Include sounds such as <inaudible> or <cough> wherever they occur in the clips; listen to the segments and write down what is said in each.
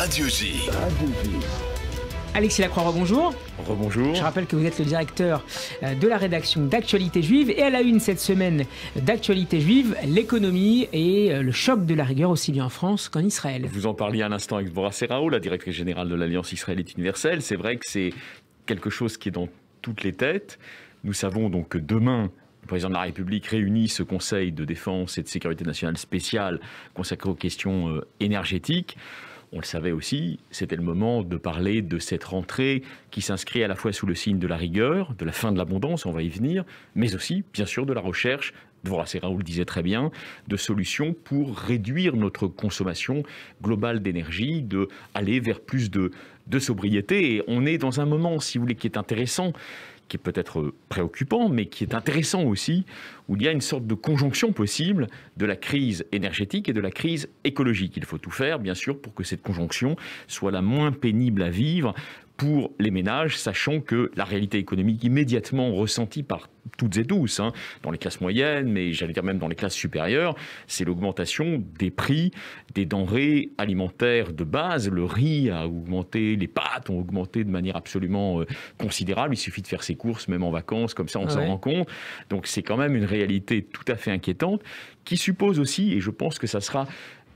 Adieu G. Alexis Lacroix, rebonjour. Rebonjour. Je rappelle que vous êtes le directeur euh, de la rédaction d'Actualité Juive et à la une cette semaine d'Actualité Juive, l'économie et euh, le choc de la rigueur aussi bien en France qu'en Israël. Vous en parliez un instant avec Bora la directrice générale de l'Alliance israélite universelle. C'est vrai que c'est quelque chose qui est dans toutes les têtes. Nous savons donc que demain, le président de la République réunit ce Conseil de défense et de sécurité nationale spécial consacré aux questions euh, énergétiques on le savait aussi, c'était le moment de parler de cette rentrée qui s'inscrit à la fois sous le signe de la rigueur, de la fin de l'abondance, on va y venir, mais aussi, bien sûr, de la recherche voilà, c'est Raoul disait très bien, de solutions pour réduire notre consommation globale d'énergie, de aller vers plus de, de sobriété. Et on est dans un moment, si vous voulez, qui est intéressant, qui est peut-être préoccupant, mais qui est intéressant aussi, où il y a une sorte de conjonction possible de la crise énergétique et de la crise écologique. Il faut tout faire, bien sûr, pour que cette conjonction soit la moins pénible à vivre pour les ménages, sachant que la réalité économique immédiatement ressentie par toutes et tous, hein, dans les classes moyennes, mais j'allais dire même dans les classes supérieures, c'est l'augmentation des prix des denrées alimentaires de base. Le riz a augmenté, les pâtes ont augmenté de manière absolument euh, considérable. Il suffit de faire ses courses, même en vacances, comme ça on s'en rend compte. Donc c'est quand même une réalité tout à fait inquiétante qui suppose aussi, et je pense que ça sera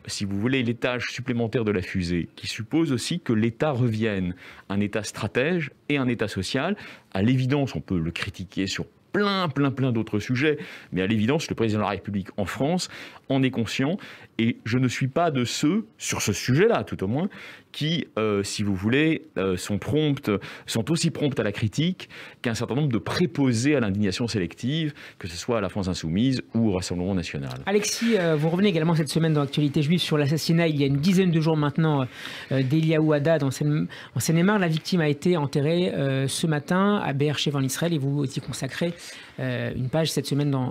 si vous voulez, les supplémentaire de la fusée, qui suppose aussi que l'État revienne, un État stratège et un État social. À l'évidence, on peut le critiquer sur plein, plein, plein d'autres sujets. Mais à l'évidence, le président de la République en France en est conscient. Et je ne suis pas de ceux, sur ce sujet-là tout au moins, qui, euh, si vous voulez, euh, sont promptes, sont aussi promptes à la critique qu'un certain nombre de préposés à l'indignation sélective, que ce soit à la France insoumise ou au Rassemblement national. Alexis, euh, vous revenez également cette semaine dans l'actualité juive sur l'assassinat, il y a une dizaine de jours maintenant, d'Eliaou Haddad en seine et La victime a été enterrée ce matin à Sheva en Israël et vous y consacrez euh, une page cette semaine dans,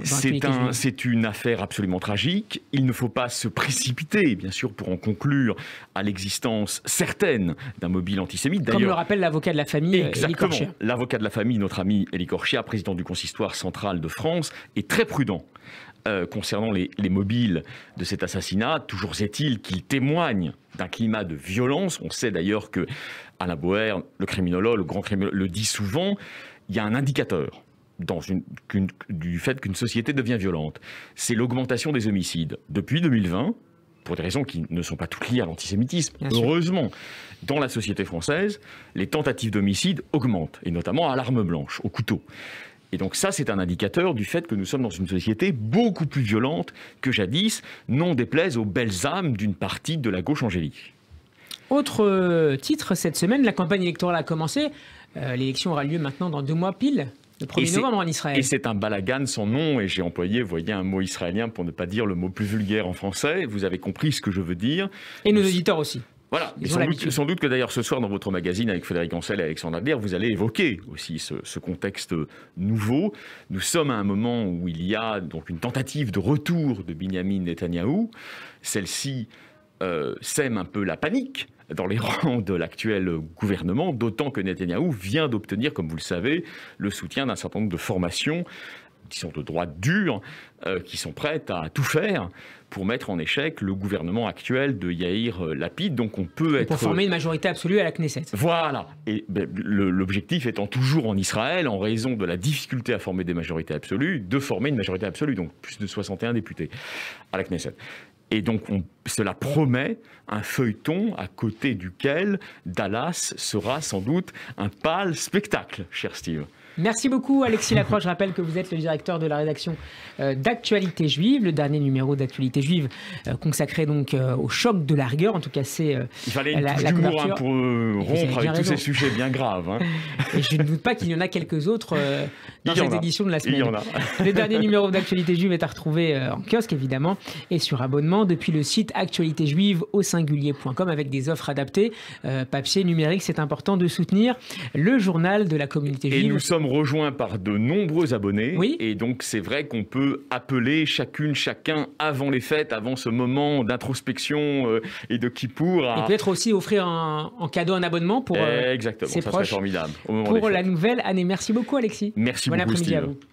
C'est une affaire absolument tragique. Il ne faut pas se précipiter, bien sûr, pour en conclure à l'existence certaine d'un mobile antisémite. Comme le rappelle l'avocat de la famille, euh, Exactement. L'avocat de la famille, notre ami Élie Corchia, président du consistoire central de France, est très prudent. Euh, concernant les, mobiles de cet assassinat, toujours est-il qu'il témoigne d'un climat de violence. On sait d'ailleurs que Alain Boer, le criminologue, le grand criminologue, le dit souvent, il y a un indicateur du fait qu'une société devient violente. C'est l'augmentation des homicides. Depuis 2020, pour des raisons qui ne sont pas toutes liées à l'antisémitisme. Heureusement, dans la société française, les tentatives d'homicide augmentent, et notamment à l'arme blanche, au couteau. Et donc ça, c'est un indicateur du fait que nous sommes dans une société beaucoup plus violente que jadis, non déplaise aux belles âmes d'une partie de la gauche angélique. Autre euh, titre cette semaine, la campagne électorale a commencé. Euh, l'élection aura lieu maintenant dans deux mois pile. Le novembre en Israël. Et c'est un balagan sans nom, et j'ai employé, vous voyez, un mot israélien pour ne pas dire le mot plus vulgaire en français. Vous avez compris ce que je veux dire. Et nos auditeurs aussi. Voilà, sans, doute, que d'ailleurs ce soir dans votre magazine avec Frédéric Ancel et Alexandre Adler, vous allez évoquer aussi ce, contexte nouveau. Nous sommes à un moment où il y a donc une tentative de retour de Benjamin Netanyahou. Celle-ci euh, sème un peu la panique dans les <laughs> rangs de l'actuel gouvernement, d'autant que Netanyahou vient d'obtenir, comme vous le savez, le soutien d'un certain nombre de formations qui sont de droite dure, euh, qui sont prêtes à tout faire pour mettre en échec le gouvernement actuel de Yair Lapid. Donc on peut être... Pour former une majorité absolue à la Knesset. Voilà. Et ben, l'objectif étant toujours en Israël, en raison de la difficulté à former des majorités absolues, de former une majorité absolue, donc plus de 61 députés à la Knesset. Et donc, cela promet un feuilleton à côté duquel Dallas sera sans doute un pâle spectacle, cher Steve. Merci beaucoup Alexis Lacroix. Je rappelle que vous êtes le directeur de la rédaction euh, d'Actualité Juive, le dernier numéro d'Actualité Juive euh, consacré donc euh, au choc de la rigueur. En tout cas, c'est il fallait la, la hein, pour rompre avec tous ces sujets bien graves. Hein. <laughs> Et je ne doute pas qu'il y en a quelques autres dans cette édition de la semaine. Il y en a. <laughs> le dernier numéro d'Actualité Juive est à retrouver en kiosque évidemment et sur abonnement depuis le site actualitéjuive au singulier.com avec des offres adaptées, papier, numérique. C'est important de soutenir le journal de la communauté juive. nous sommes rejoint par de nombreux abonnés. Et donc, c'est vrai qu'on peut appeler chacune, chacun avant les fêtes, avant ce moment d'introspection euh, et de qui pour. Et peut-être aussi offrir un, en cadeau un abonnement pour. Euh, Exactement, ses ça proches formidable. pour la nouvelle année. Merci beaucoup, Alexis. Merci bon beaucoup.